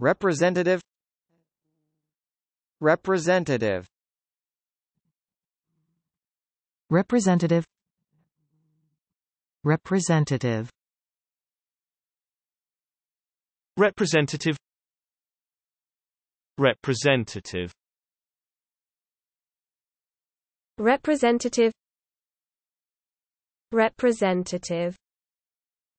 Representative Representative Representative Representative Representative Representative Representative Representative